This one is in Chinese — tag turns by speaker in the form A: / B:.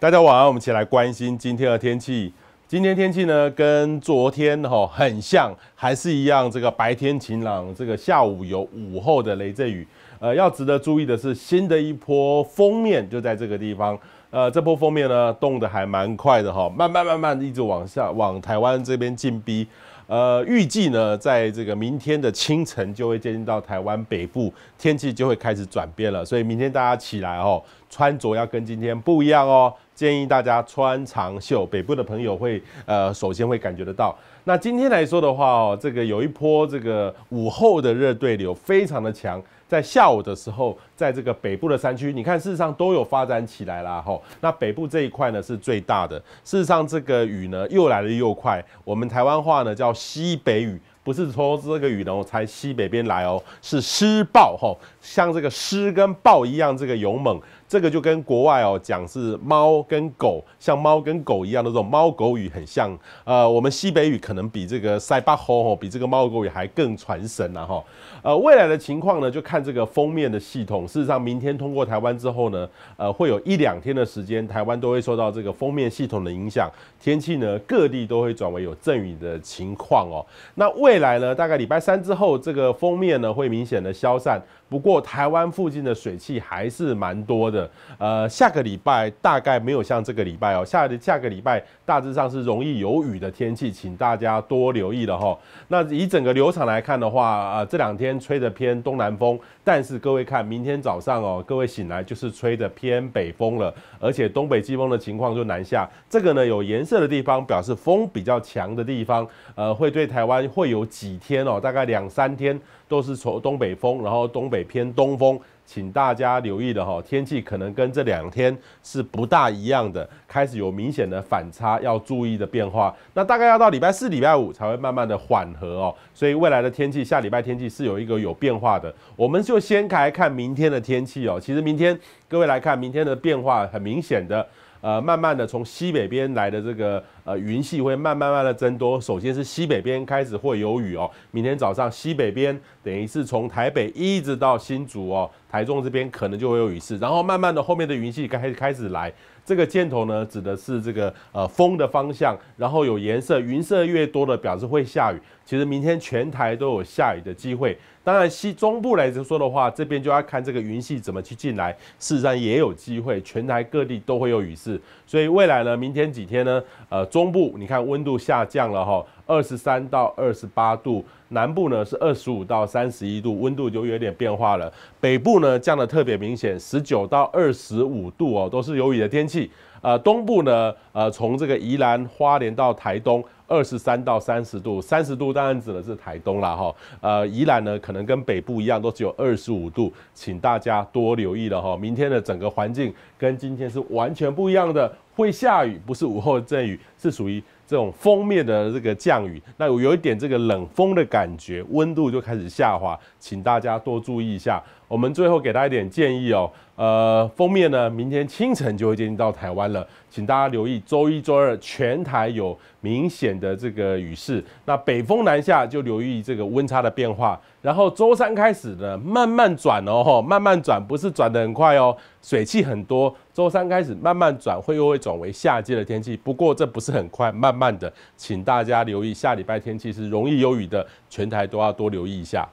A: 大家晚上，我们一起来关心今天的天气。今天天气呢，跟昨天哈很像，还是一样，这个白天晴朗，这个下午有午后的雷阵雨。呃，要值得注意的是，新的一波封面就在这个地方。呃，这波封面呢，动得还蛮快的哈，慢慢慢慢一直往下往台湾这边进逼。呃，预计呢，在这个明天的清晨就会接近到台湾北部，天气就会开始转变了。所以明天大家起来哦。穿着要跟今天不一样哦，建议大家穿长袖。北部的朋友会呃，首先会感觉得到。那今天来说的话哦，这个有一波这个午后的热对流非常的强，在下午的时候，在这个北部的山区，你看事实上都有发展起来了吼。那北部这一块呢是最大的，事实上这个雨呢又来得又快。我们台湾话呢叫西北雨，不是说这个雨呢我才西北边来哦，是湿暴吼，像这个湿跟暴一样，这个勇猛。这个就跟国外哦讲是猫跟狗，像猫跟狗一样的这种猫狗语很像。呃，我们西北语可能比这个塞巴吼吼比这个猫狗语还更传神呐哈。呃，未来的情况呢，就看这个封面的系统。事实上，明天通过台湾之后呢，呃，会有一两天的时间，台湾都会受到这个封面系统的影响。天气呢，各地都会转为有阵雨的情况哦。那未来呢，大概礼拜三之后，这个封面呢会明显的消散。不过台湾附近的水汽还是蛮多的。呃，下个礼拜大概没有像这个礼拜哦，下下个礼拜大致上是容易有雨的天气，请大家多留意了哈。那以整个流场来看的话，呃，这两天吹的偏东南风，但是各位看，明天早上哦，各位醒来就是吹的偏北风了，而且东北季风的情况就南下。这个呢，有颜色的地方表示风比较强的地方，呃，会对台湾会有几天哦，大概两三天都是从东北风，然后东北偏东风。请大家留意的哈，天气可能跟这两天是不大一样的，开始有明显的反差，要注意的变化。那大概要到礼拜四、礼拜五才会慢慢的缓和哦，所以未来的天气，下礼拜天气是有一个有变化的。我们就先来看明天的天气哦，其实明天各位来看，明天的变化很明显的，呃，慢慢的从西北边来的这个。呃，云系会慢慢慢的增多。首先是西北边开始会有雨哦。明天早上西北边等于是从台北一直到新竹哦，台中这边可能就会有雨势。然后慢慢的后面的云系开开始来，这个箭头呢指的是这个呃风的方向。然后有颜色，云色越多的表示会下雨。其实明天全台都有下雨的机会。当然西中部来说的话，这边就要看这个云系怎么去进来。事实上也有机会，全台各地都会有雨势。所以未来呢，明天几天呢，呃中。东部，你看温度下降了哈，二十三到二十八度；南部呢是二十五到三十一度，温度就有点变化了。北部呢降得特别明显，十九到二十五度哦，都是有雨的天气。呃，东部呢，呃，从这个宜兰、花莲到台东，二十三到三十度，三十度当然指的是台东了哈。呃，宜兰呢可能跟北部一样，都只有二十五度，请大家多留意了哈。明天的整个环境跟今天是完全不一样的。会下雨，不是午后阵雨，是属于这种封面的这个降雨。那有有一点这个冷风的感觉，温度就开始下滑，请大家多注意一下。我们最后给大家一点建议哦，呃，封面呢，明天清晨就会接近到台湾了，请大家留意周一、周二全台有明显的这个雨势。那北风南下就留意这个温差的变化，然后周三开始呢，慢慢转哦，慢慢转，不是转的很快哦，水汽很多。周三开始慢慢转，会又会转为夏季的天气。不过这不是很快，慢慢的，请大家留意下礼拜天气是容易有雨的，全台都要多留意一下。